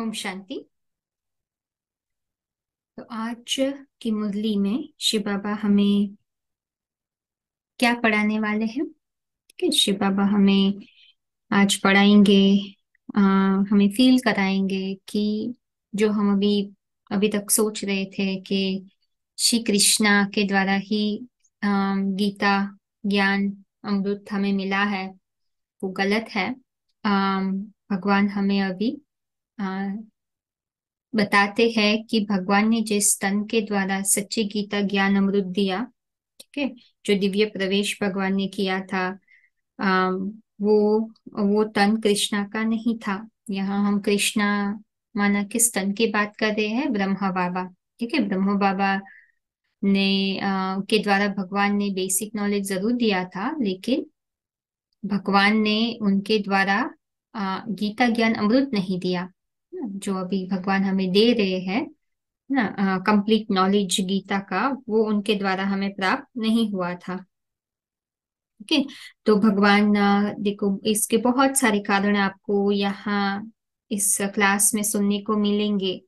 ओम शांति तो आज की मुरली में शिव बाबा हमें क्या पढ़ाने वाले हैं ठीक है शिव बाबा हमें आज पढ़ाएंगे आ, हमें फील कराएंगे कि जो हम अभी अभी तक सोच रहे थे कि श्री कृष्णा के द्वारा ही आ, गीता ज्ञान अमृत हमें मिला है वो गलत है आ, भगवान हमें अभी बताते हैं कि भगवान ने जिस तन के द्वारा सच्ची गीता ज्ञान अमृत दिया ठीक है जो दिव्य प्रवेश भगवान ने किया था आ, वो वो तन कृष्णा का नहीं था यहाँ हम कृष्णा माना किस तन की बात कर रहे हैं ब्रह्मा बाबा ठीक है ब्रह्म बाबा ने आ, के द्वारा भगवान ने बेसिक नॉलेज जरूर दिया था लेकिन भगवान ने उनके द्वारा गीता ज्ञान अमृत नहीं दिया जो अभी भगवान हमें दे रहे हैं ना कंप्लीट नॉलेज गीता का वो उनके द्वारा हमें प्राप्त नहीं हुआ था ओके तो भगवान देखो इसके बहुत सारे कारण आपको यहाँ इस क्लास में सुनने को मिलेंगे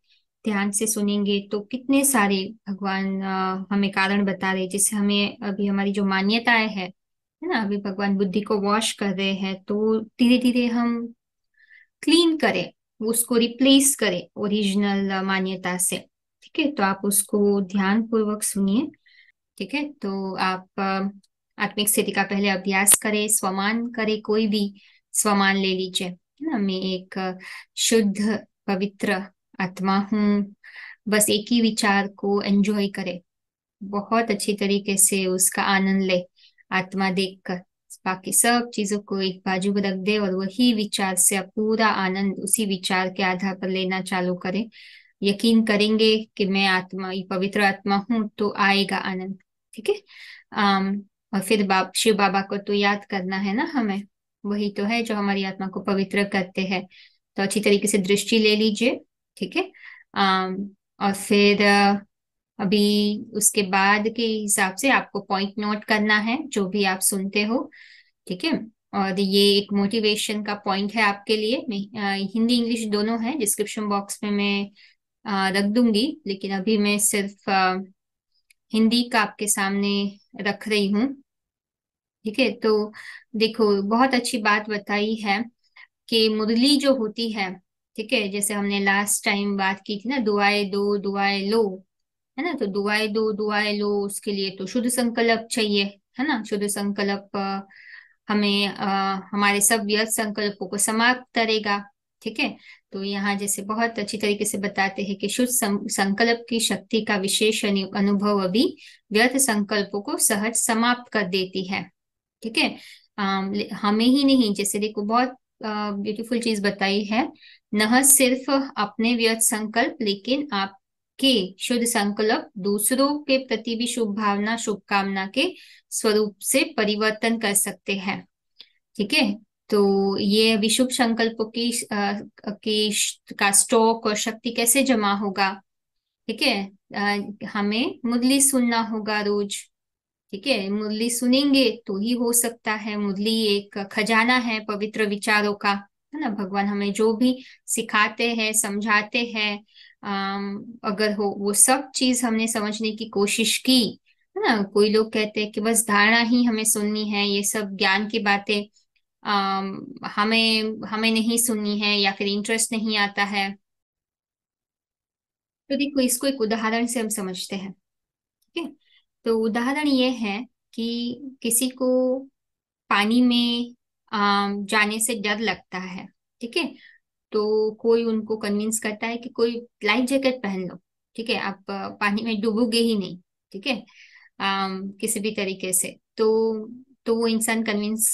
ध्यान से सुनेंगे तो कितने सारे भगवान हमें कारण बता रहे जिससे हमें अभी हमारी जो मान्यताएं है है ना अभी भगवान बुद्धि को वॉश कर रहे हैं तो धीरे धीरे हम क्लीन करें उसको रिप्लेस करें ओरिजिनल मान्यता से ठीक है तो आप उसको ध्यान पूर्वक सुनिए ठीक है तो आप आत्मिक स्थिति का पहले अभ्यास करें स्वमान करें कोई भी स्वमान ले लीजिए है ना मैं एक शुद्ध पवित्र आत्मा हूँ बस एक ही विचार को एंजॉय करे बहुत अच्छी तरीके से उसका आनंद ले आत्मा देखकर बाकी सब चीजों को एक बाजू में रख दे और वही विचार से आप पूरा आनंद उसी विचार के आधार पर लेना चालू करें यकीन करेंगे कि मैं आत्मा ये पवित्र आत्मा हूँ तो आएगा आनंद ठीक है और फिर बाप शिव बाबा को तो याद करना है ना हमें वही तो है जो हमारी आत्मा को पवित्र करते हैं तो अच्छी तरीके से दृष्टि ले लीजिए ठीक है और फिर अभी उसके बाद के हिसाब से आपको पॉइंट नोट करना है जो भी आप सुनते हो ठीक है और ये एक मोटिवेशन का पॉइंट है आपके लिए मैं हिंदी इंग्लिश दोनों है डिस्क्रिप्शन बॉक्स में मैं आ, रख दूंगी लेकिन अभी मैं सिर्फ आ, हिंदी का आपके सामने रख रही हूँ ठीक है तो देखो बहुत अच्छी बात बताई है कि मुरली जो होती है ठीक है जैसे हमने लास्ट टाइम बात की थी ना दुआए दो दुआए लो है ना तो दुआएं दो दुआएं लो उसके लिए तो शुद्ध संकल्प चाहिए है ना शुद्ध संकल्प हमें आ, हमारे सब व्यर्थ संकल्पों को समाप्त करेगा ठीक है तो यहाँ जैसे बहुत अच्छी तरीके से बताते हैं कि शुद्ध संकल्प की शक्ति का विशेष अनुभव अभी व्यर्थ संकल्पों को सहज समाप्त कर देती है ठीक है हमें ही नहीं जैसे देखो बहुत ब्यूटीफुल चीज बताई है न सिर्फ अपने व्यर्थ संकल्प लेकिन आप के शुद्ध संकल्प दूसरों के प्रति भी शुभ भावना शुभकामना के स्वरूप से परिवर्तन कर सकते हैं ठीक है तो ये विशुभ संकल्पों की, की का स्टॉक और शक्ति कैसे जमा होगा ठीक है हमें मुरली सुनना होगा रोज ठीक है मुरली सुनेंगे तो ही हो सकता है मुरली एक खजाना है पवित्र विचारों का है ना भगवान हमें जो भी सिखाते हैं समझाते हैं अगर हो वो सब चीज हमने समझने की कोशिश की है ना कोई लोग कहते हैं कि बस धारणा ही हमें सुननी है ये सब ज्ञान की बातें हमें हमें नहीं सुननी है या फिर इंटरेस्ट नहीं आता है तो देखो इसको एक उदाहरण से हम समझते हैं ठीक है तो उदाहरण ये है कि किसी को पानी में आ, जाने से डर लगता है ठीक है तो कोई उनको कन्विंस करता है कि कोई लाइफ जैकेट पहन लो ठीक है आप पानी में डूबोगे ही नहीं ठीक है किसी भी तरीके से तो तो वो इंसान कन्विंस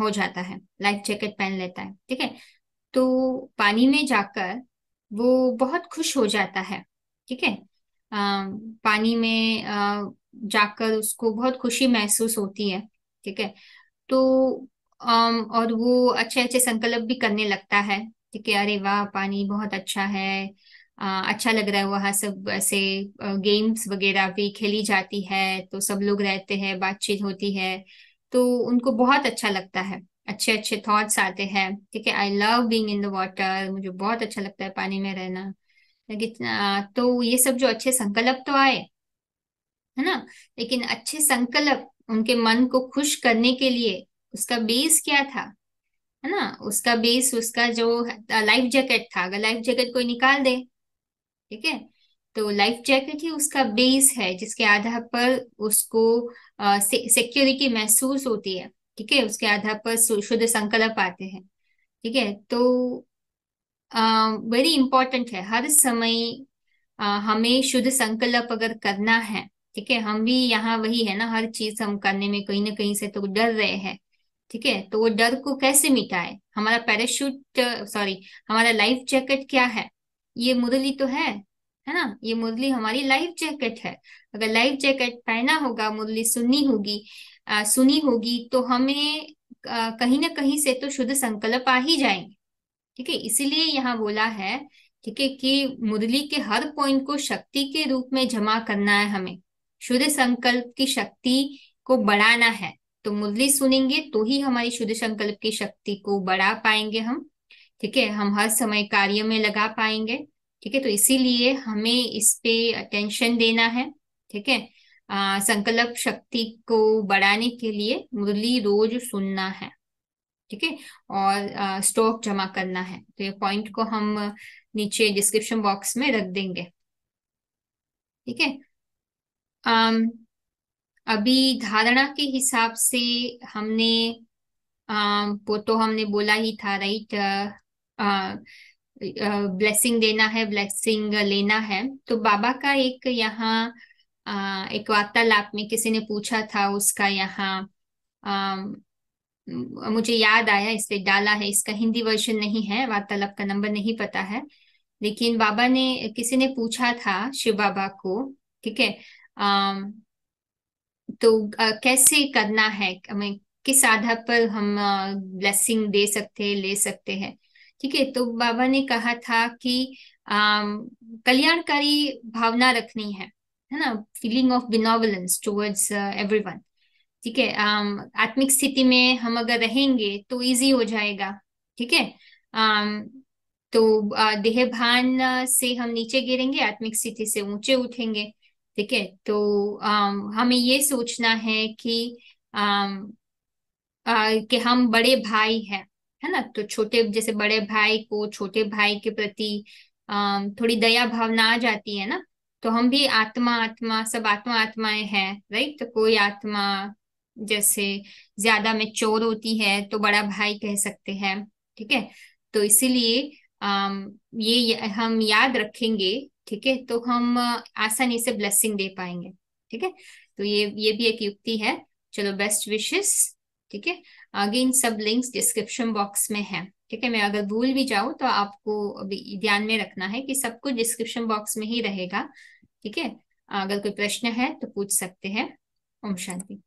हो जाता है लाइफ जैकेट पहन लेता है ठीक है तो पानी में जाकर वो बहुत खुश हो जाता है ठीक है पानी में आ, जाकर उसको बहुत खुशी महसूस होती है ठीक है तो आ, और वो अच्छे अच्छे संकल्प भी करने लगता है कि अरे वाह पानी बहुत अच्छा है आ, अच्छा लग रहा है वहाँ सब ऐसे गेम्स वगैरह भी खेली जाती है तो सब लोग रहते हैं बातचीत होती है तो उनको बहुत अच्छा लगता है अच्छे अच्छे थॉट्स आते हैं ठीक है I love being in the water मुझे बहुत अच्छा लगता है पानी में रहना लेकिन तो ये सब जो अच्छे संकल्प तो आए है ना लेकिन अच्छे संकल्प उनके मन को खुश करने के लिए उसका बेस क्या था है ना उसका बेस उसका जो लाइफ जैकेट था अगर लाइफ जैकेट कोई निकाल दे ठीक है तो लाइफ जैकेट ही उसका बेस है जिसके आधार पर उसको सिक्योरिटी से, महसूस होती है ठीक है उसके आधार पर शुद्ध संकल्प आते हैं ठीक है तो वेरी इंपॉर्टेंट है हर समय आ, हमें शुद्ध संकल्प अगर करना है ठीक है हम भी यहाँ वही है ना हर चीज हम करने में कहीं ना कहीं से तो डर रहे हैं ठीक है तो वो डर को कैसे मिटाए हमारा पैराशूट सॉरी हमारा लाइफ जैकेट क्या है ये मुरली तो है है ना ये मुरली हमारी लाइफ जैकेट है अगर लाइफ जैकेट पहना होगा मुरली सुननी होगी सुनी होगी तो हमें आ, कहीं ना कहीं से तो शुद्ध संकल्प आ ही जाएंगे ठीक है इसीलिए यहाँ बोला है ठीक है कि मुरली के हर पॉइंट को शक्ति के रूप में जमा करना है हमें शुद्ध संकल्प की शक्ति को बढ़ाना है तो मुरली सुनेंगे तो ही हमारी शुद्ध संकल्प की शक्ति को बढ़ा पाएंगे हम ठीक है हम हर समय कार्य में लगा पाएंगे ठीक है तो इसीलिए हमें इस पे अटेंशन देना है ठीक है संकल्प शक्ति को बढ़ाने के लिए मुरली रोज सुनना है ठीक है और स्टॉक जमा करना है तो ये पॉइंट को हम नीचे डिस्क्रिप्शन बॉक्स में रख देंगे ठीक है अभी धारणा के हिसाब से हमने आ, वो तो हमने बोला ही था राइट ब्लेसिंग देना है ब्लेसिंग लेना है तो बाबा का एक यहाँ एक वार्तालाप में किसी ने पूछा था उसका यहाँ मुझे याद आया इसलिए डाला है इसका हिंदी वर्जन नहीं है वार्तालाप का नंबर नहीं पता है लेकिन बाबा ने किसी ने पूछा था शिव बाबा को ठीक है तो कैसे करना है हमें किस आधार पर हम ब्लेसिंग दे सकते हैं ले सकते हैं ठीक है तो बाबा ने कहा था कि कल्याणकारी भावना रखनी है है ना feeling of benevolence towards everyone ठीक है आत्मिक स्थिति में हम अगर रहेंगे तो इजी हो जाएगा ठीक है तो देह भान से हम नीचे गिरेंगे आत्मिक स्थिति से ऊंचे उठेंगे ठीक है तो अम्म हमें ये सोचना है कि अम्म आ, कि हम बड़े भाई हैं है ना तो छोटे जैसे बड़े भाई को छोटे भाई के प्रति थोड़ी दया भावना आ जाती है ना तो हम भी आत्मा आत्मा सब आत्मा आत्माएं हैं राइट तो कोई आत्मा जैसे ज्यादा में चोर होती है तो बड़ा भाई कह सकते हैं ठीक है तो इसीलिए ये हम याद रखेंगे ठीक है तो हम आसानी से ब्लेसिंग दे पाएंगे ठीक है तो ये ये भी एक युक्ति है चलो बेस्ट विशेष ठीक है आगे इन सब लिंक्स डिस्क्रिप्शन बॉक्स में है ठीक है मैं अगर भूल भी जाऊं तो आपको अभी ध्यान में रखना है कि सब कुछ डिस्क्रिप्शन बॉक्स में ही रहेगा ठीक है अगर कोई प्रश्न है तो पूछ सकते हैं ओम शांति